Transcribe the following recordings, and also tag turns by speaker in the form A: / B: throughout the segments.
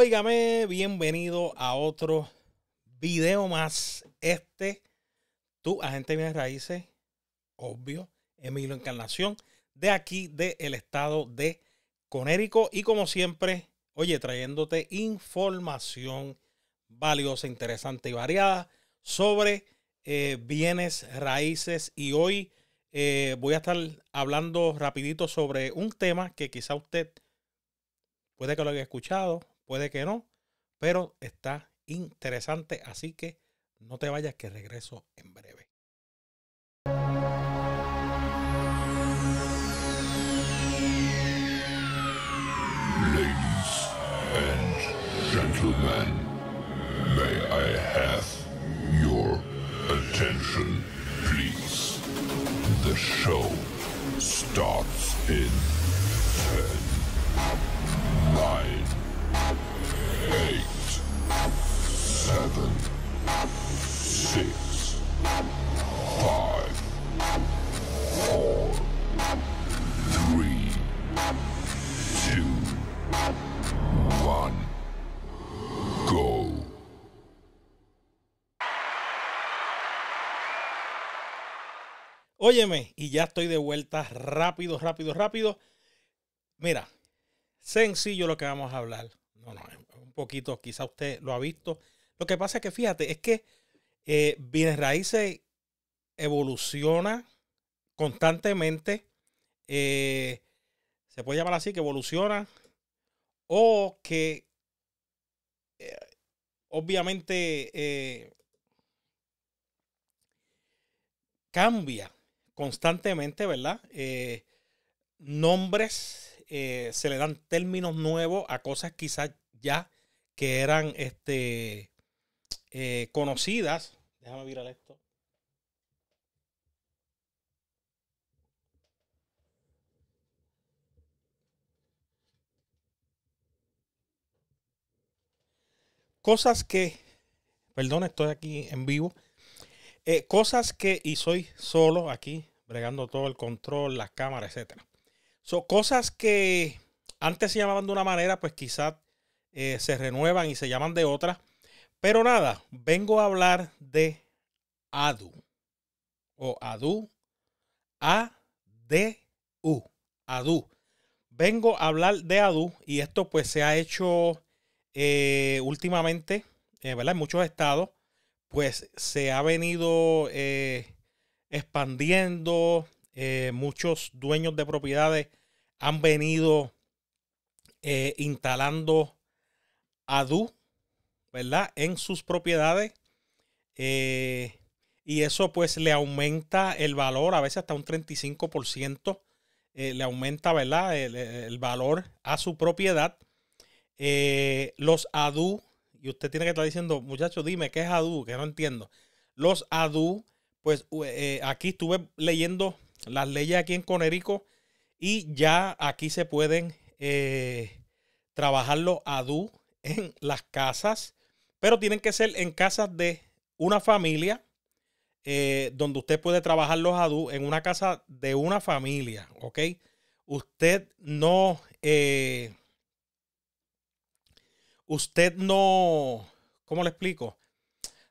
A: Óigame, bienvenido a otro video más. Este, tu agente de bienes raíces, obvio, Emilio Encarnación, de aquí, del estado de Conérico. Y como siempre, oye, trayéndote información valiosa, interesante y variada sobre eh, bienes raíces. Y hoy eh, voy a estar hablando rapidito sobre un tema que quizá usted puede que lo haya escuchado, puede que no, pero está interesante, así que no te vayas que regreso en breve. Óyeme, y ya estoy de vuelta rápido, rápido, rápido. Mira, sencillo lo que vamos a hablar. No, no, un poquito, quizá usted lo ha visto. Lo que pasa es que fíjate, es que eh, Bienes Raíces evoluciona constantemente. Eh, se puede llamar así, que evoluciona. O que eh, obviamente eh, cambia constantemente, ¿verdad? Eh, nombres, eh, se le dan términos nuevos a cosas quizás ya que eran este, eh, conocidas.
B: Déjame virar esto.
A: Cosas que, perdón, estoy aquí en vivo eh, cosas que, y soy solo aquí, bregando todo el control, las cámaras, etc. Son cosas que antes se llamaban de una manera, pues quizás eh, se renuevan y se llaman de otra. Pero nada, vengo a hablar de ADU. O ADU. A-D-U. ADU. Vengo a hablar de ADU y esto pues se ha hecho eh, últimamente, ¿verdad? En muchos estados pues se ha venido eh, expandiendo. Eh, muchos dueños de propiedades han venido eh, instalando ADU, ¿verdad? En sus propiedades. y eso pues le aumenta el valor, a veces hasta un 35%, le aumenta, ¿verdad? El, el, valor a su propiedad. los ADU y usted tiene que estar diciendo, muchacho, dime, ¿qué es ADU? Que no entiendo. Los ADU, pues eh, aquí estuve leyendo las leyes aquí en Conerico y ya aquí se pueden eh, trabajar los ADU en las casas, pero tienen que ser en casas de una familia, eh, donde usted puede trabajar los ADU en una casa de una familia, ¿ok? Usted no, usted no, ¿cómo le explico?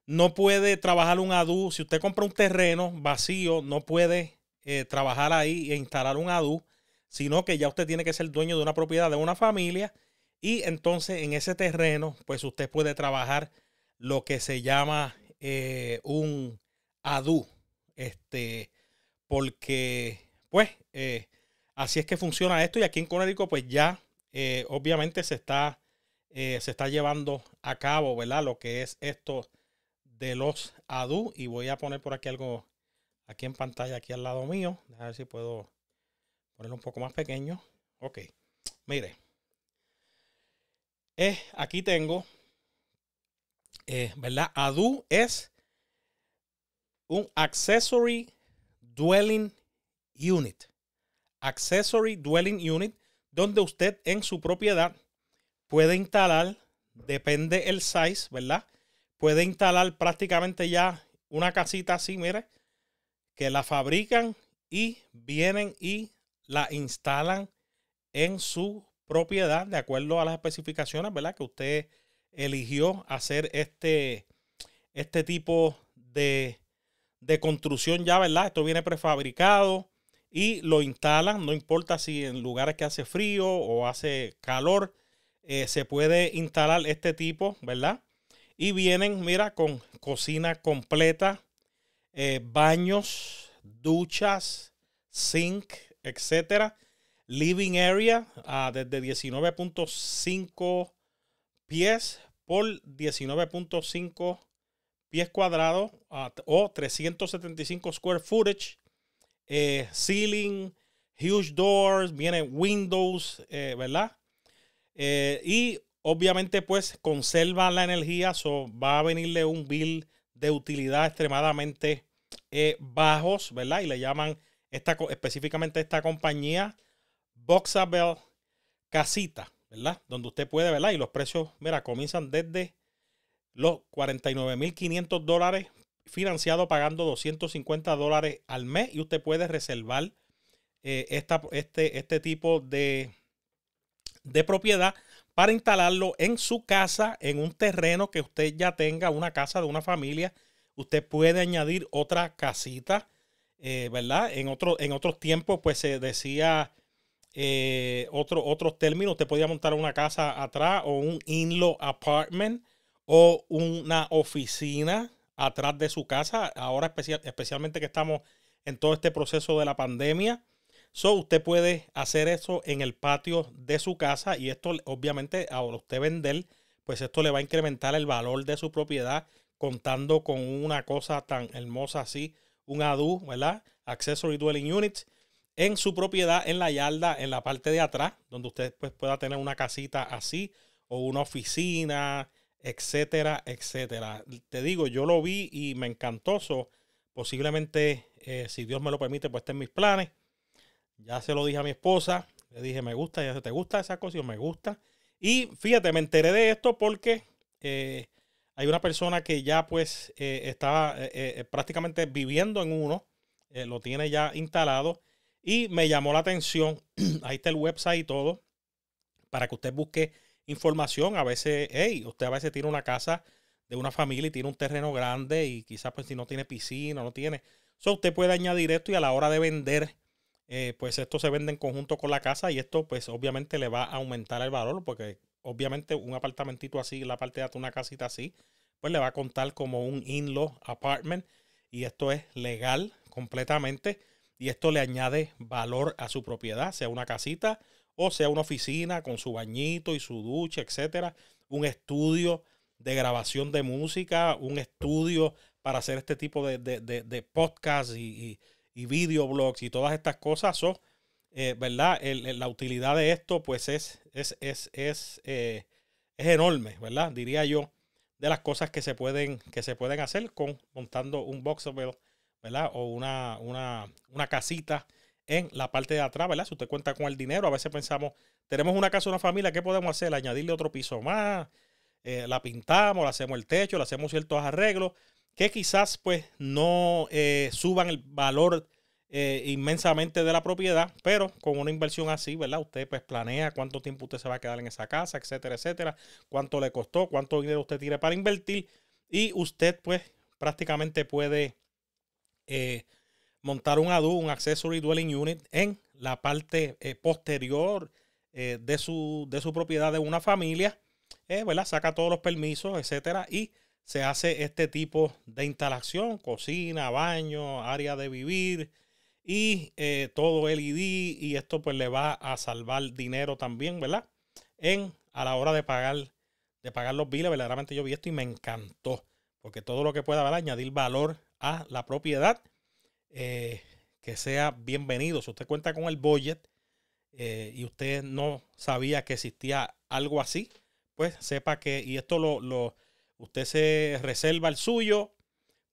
A: No puede trabajar un ADU. Si usted compra un terreno vacío, no puede eh, trabajar ahí e instalar un ADU, sino que ya usted tiene que ser dueño de una propiedad de una familia y entonces en ese terreno, pues usted puede trabajar lo que se llama eh, un ADU. Este, porque, pues, eh, así es que funciona esto. Y aquí en Conérico, pues ya, obviamente, se está eh, se está llevando a cabo, ¿verdad? Lo que es esto de los ADU. Y voy a poner por aquí algo, aquí en pantalla, aquí al lado mío. A ver si puedo ponerlo un poco más pequeño. Ok, mire. Eh, aquí tengo, eh, ¿verdad? ADU es un Accessory Dwelling Unit. Accessory Dwelling Unit, donde usted en su propiedad puede instalar, depende el size, ¿verdad? Puede instalar prácticamente ya una casita así, mire, que la fabrican y vienen y la instalan en su propiedad de acuerdo a las especificaciones, ¿verdad? Que usted eligió hacer este, este tipo de, de construcción ya, ¿verdad? Esto viene prefabricado y lo instalan, no importa si en lugares que hace frío o hace calor, eh, se puede instalar este tipo, ¿verdad? Y vienen, mira, con cocina completa, eh, baños, duchas, sink, etc. Living area ah, desde 19.5 pies por 19.5 pies cuadrados ah, o 375 square footage. Eh, ceiling, huge doors, viene windows, ¿verdad? Eh, y obviamente pues conserva la energía, va a venirle un bill de utilidad extremadamente eh, bajos, ¿verdad? Y le llaman esta, específicamente esta compañía Boxabel Casita, ¿verdad? Donde usted puede, ¿verdad? Y los precios, mira, comienzan desde los 49.500 dólares financiado pagando 250 dólares al mes y usted puede reservar eh, este, este tipo de, de propiedad para instalarlo en su casa, en un terreno que usted ya tenga, una casa de una familia. Usted puede añadir otra casita, eh, ¿verdad? En, otro, en otros tiempos, pues se decía eh, otro, otros términos. Usted podía montar una casa atrás o un in apartment o una oficina atrás de su casa. Ahora, especialmente que estamos en todo este proceso de la pandemia. So, usted puede hacer eso en el patio de su casa y esto obviamente ahora usted vender, pues esto le va a incrementar el valor de su propiedad contando con una cosa tan hermosa así, un ADU, ¿verdad? Accessory Dwelling Units en su propiedad, en la yarda, en la parte de atrás, donde usted pues, pueda tener una casita así o una oficina, etcétera, etcétera. Te digo, yo lo vi y me encantó. So, posiblemente, eh, si Dios me lo permite, pues estén mis planes. Ya se lo dije a mi esposa. Le dije, me gusta, ya te gusta esa cosa, me gusta. Y fíjate, me enteré de esto porque eh, hay una persona que ya pues eh, estaba eh, prácticamente viviendo en uno, lo tiene ya instalado y me llamó la atención. Ahí está el website y todo para que usted busque información. A veces, hey, usted a veces tiene una casa de una familia y tiene un terreno grande y quizás pues si no tiene piscina, no tiene. So, usted puede añadir esto y a la hora de vender eh, pues esto se vende en conjunto con la casa y esto pues obviamente le va a aumentar el valor porque obviamente un apartamentito así, la parte de una casita así, pues le va a contar como un in-law apartment y esto es legal completamente y esto le añade valor a su propiedad, sea una casita o sea una oficina con su bañito y su ducha, etcétera, un estudio de grabación de música, un estudio para hacer este tipo de, de, de, podcast y y videoblogs y todas estas cosas son, eh, ¿verdad? la utilidad de esto pues es, es, es, es, eh, es enorme, ¿verdad? Diría yo, de las cosas que se pueden, que se pueden hacer con montando un boxable, ¿verdad? O una, una, una casita en la parte de atrás, ¿verdad? Si usted cuenta con el dinero, a veces pensamos, tenemos una casa, una familia, ¿qué podemos hacer? Añadirle otro piso más, eh, la pintamos, la hacemos el techo, le hacemos ciertos arreglos que quizás pues no eh, suban el valor eh, inmensamente de la propiedad, pero con una inversión así, ¿verdad? Usted pues planea cuánto tiempo usted se va a quedar en esa casa, etcétera, etcétera, cuánto le costó, cuánto dinero usted tiene para invertir y usted pues prácticamente puede eh, montar un ADU, un Accessory Dwelling Unit en la parte posterior de, su, de su propiedad de una familia, ¿verdad? Saca todos los permisos, etcétera, y se hace este tipo de instalación, cocina, baño, área de vivir y eh, todo LED y esto pues le va a salvar dinero también, ¿verdad? En a la hora de pagar de pagar los biles, verdaderamente yo vi esto y me encantó, porque todo lo que pueda ¿verdad? añadir valor a la propiedad eh, que sea bienvenido. Si usted cuenta con el budget eh, y usted no sabía que existía algo así, pues sepa que, y esto lo, Usted se reserva el suyo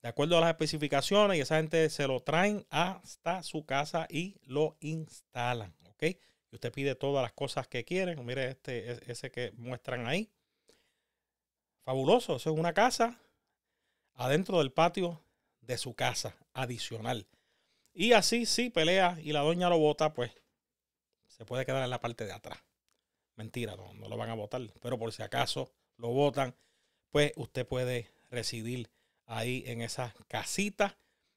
A: de acuerdo a las especificaciones y esa gente se lo traen hasta su casa y lo instalan. ¿Ok? Y usted pide todas las cosas que quieren. Mire este, e-, ese que muestran ahí. Fabuloso. Eso es una casa adentro del patio de su casa adicional. Y así, si pelea y la doña lo vota, pues se puede quedar en la parte de atrás. Mentira, no, no lo van a votar. Pero por si acaso lo votan, pues usted puede residir ahí en esa casita,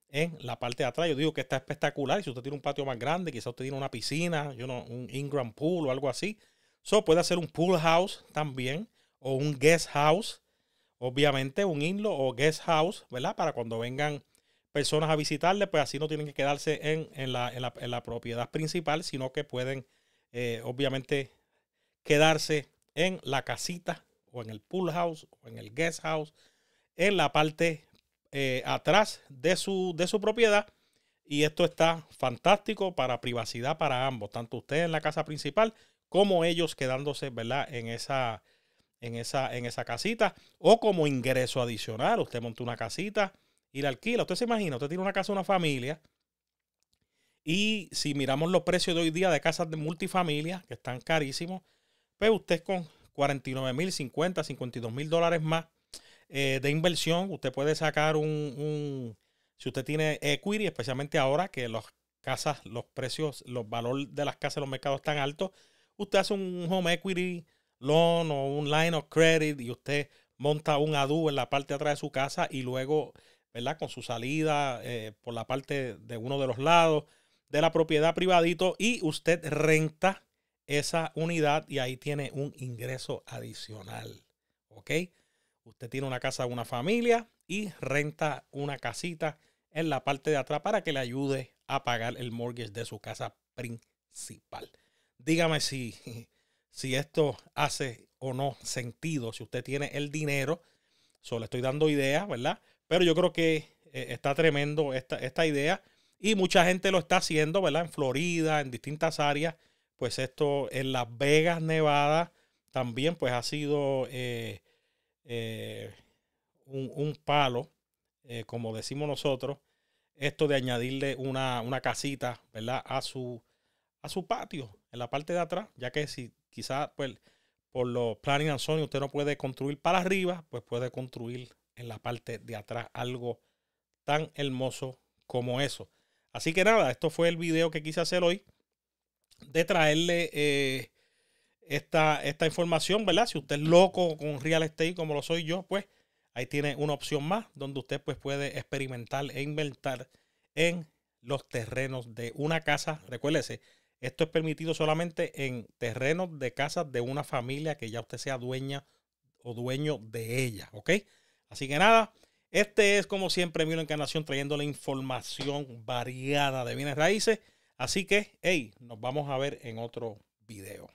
A: en la parte de atrás. Yo digo que está espectacular. Y si usted tiene un patio más grande, quizás usted tiene una piscina, yo no, un Ingram Pool o algo así. eso puede hacer un pool house también o un guest house. Obviamente, un inlo o guest house, ¿verdad? Para cuando vengan personas a visitarle, pues así no tienen que quedarse en, la, en, la, en la, propiedad principal, sino que pueden, eh, obviamente, quedarse en la casita o en el pool house o en el guest house, en la parte eh, atrás de su, de su propiedad. Y esto está fantástico para privacidad para ambos, tanto usted en la casa principal como ellos quedándose, ¿verdad? En esa, en esa, en esa casita o como ingreso adicional. Usted monta una casita y la alquila. Usted se imagina, usted tiene una casa, una familia. Y si miramos los precios de hoy día de casas de multifamilia, que están carísimos, pues usted con 49 mil, 50, 52 mil dólares más eh, de inversión. Usted puede sacar un, si usted tiene equity, especialmente ahora que las casas, los precios, los valores de las casas los mercados están altos, usted hace un home equity loan o un line of credit y usted monta un ADU en la parte atrás de su casa y luego, ¿verdad? Con su salida eh, por la parte de uno de los lados de la propiedad privadito y usted renta esa unidad y ahí tiene un ingreso adicional. ¿Ok? Usted tiene una casa, una familia y renta una casita en la parte de atrás para que le ayude a pagar el mortgage de su casa principal. Dígame si, si esto hace o no sentido, si usted tiene el dinero. Solo estoy dando ideas, ¿verdad? Pero yo creo que eh, está tremendo esta, esta idea y mucha gente lo está haciendo, ¿verdad? En Florida, en distintas áreas pues esto en Las Vegas, Nevada, también pues ha sido eh, eh, un, palo, eh, como decimos nosotros, esto de añadirle una, casita, ¿verdad? A su, a su patio, en la parte de atrás, ya que si quizás pues, por los planning and zoning usted no puede construir para arriba, pues puede construir en la parte de atrás algo tan hermoso como eso. Así que nada, esto fue el video que quise hacer hoy de traerle eh, esta, esta información, ¿verdad? Si usted es loco con real estate como lo soy yo, pues ahí tiene una opción más donde usted pues, puede experimentar e inventar en los terrenos de una casa. Recuérdese, esto es permitido solamente en terrenos de casas de una familia que ya usted sea dueña o dueño de ella, ¿ok? Así que nada, este es como siempre mi Encarnación trayendo la información variada de bienes raíces. Así que, hey, nos vamos a ver en otro video.